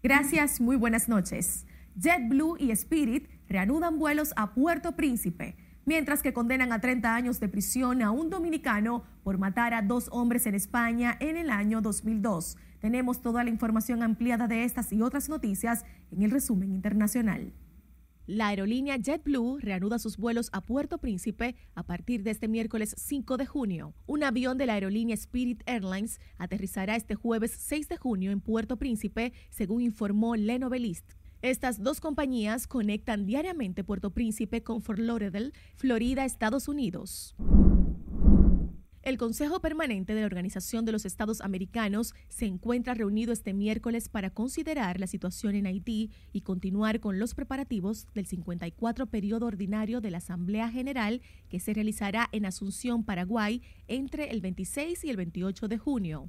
Gracias, muy buenas noches. JetBlue y Spirit reanudan vuelos a Puerto Príncipe, mientras que condenan a 30 años de prisión a un dominicano por matar a dos hombres en España en el año 2002. Tenemos toda la información ampliada de estas y otras noticias en el resumen internacional. La aerolínea JetBlue reanuda sus vuelos a Puerto Príncipe a partir de este miércoles 5 de junio. Un avión de la aerolínea Spirit Airlines aterrizará este jueves 6 de junio en Puerto Príncipe, según informó Lenovelist. Estas dos compañías conectan diariamente Puerto Príncipe con Fort Lauderdale, Florida, Estados Unidos. El Consejo Permanente de la Organización de los Estados Americanos se encuentra reunido este miércoles para considerar la situación en Haití y continuar con los preparativos del 54 periodo ordinario de la Asamblea General que se realizará en Asunción, Paraguay, entre el 26 y el 28 de junio.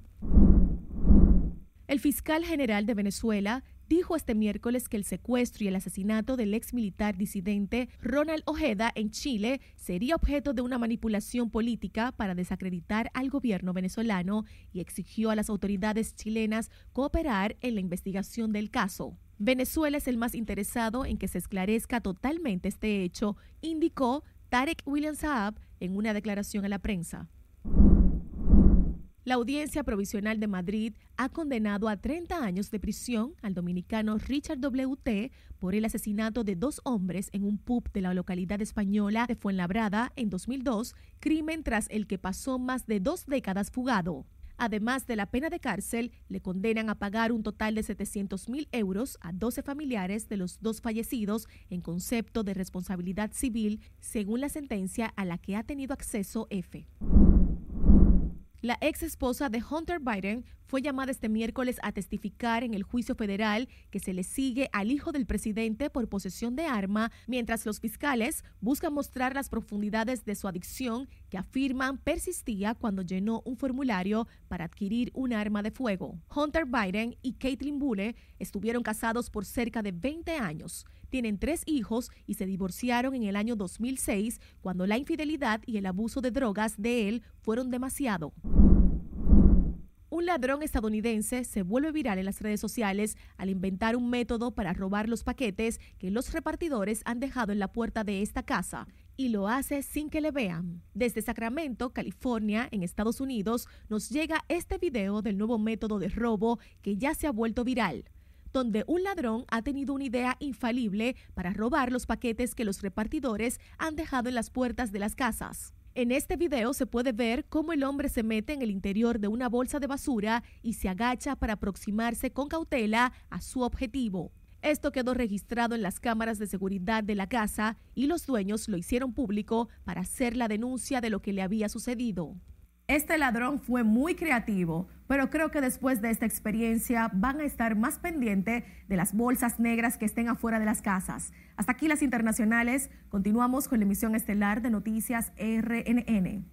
El fiscal general de Venezuela dijo este miércoles que el secuestro y el asesinato del ex militar disidente Ronald Ojeda en Chile sería objeto de una manipulación política para desacreditar al gobierno venezolano y exigió a las autoridades chilenas cooperar en la investigación del caso. Venezuela es el más interesado en que se esclarezca totalmente este hecho, indicó Tarek William Saab en una declaración a la prensa. La Audiencia Provisional de Madrid ha condenado a 30 años de prisión al dominicano Richard W.T. por el asesinato de dos hombres en un pub de la localidad española de Fuenlabrada en 2002, crimen tras el que pasó más de dos décadas fugado. Además de la pena de cárcel, le condenan a pagar un total de 700 mil euros a 12 familiares de los dos fallecidos en concepto de responsabilidad civil, según la sentencia a la que ha tenido acceso Efe. La ex esposa de Hunter Biden fue llamada este miércoles a testificar en el juicio federal que se le sigue al hijo del presidente por posesión de arma, mientras los fiscales buscan mostrar las profundidades de su adicción que afirman persistía cuando llenó un formulario para adquirir un arma de fuego. Hunter Biden y Caitlin Bulle estuvieron casados por cerca de 20 años. Tienen tres hijos y se divorciaron en el año 2006 cuando la infidelidad y el abuso de drogas de él fueron demasiado. Un ladrón estadounidense se vuelve viral en las redes sociales al inventar un método para robar los paquetes que los repartidores han dejado en la puerta de esta casa y lo hace sin que le vean. Desde Sacramento, California, en Estados Unidos, nos llega este video del nuevo método de robo que ya se ha vuelto viral donde un ladrón ha tenido una idea infalible para robar los paquetes que los repartidores han dejado en las puertas de las casas. En este video se puede ver cómo el hombre se mete en el interior de una bolsa de basura y se agacha para aproximarse con cautela a su objetivo. Esto quedó registrado en las cámaras de seguridad de la casa y los dueños lo hicieron público para hacer la denuncia de lo que le había sucedido. Este ladrón fue muy creativo, pero creo que después de esta experiencia van a estar más pendientes de las bolsas negras que estén afuera de las casas. Hasta aquí las internacionales. Continuamos con la emisión estelar de Noticias RNN.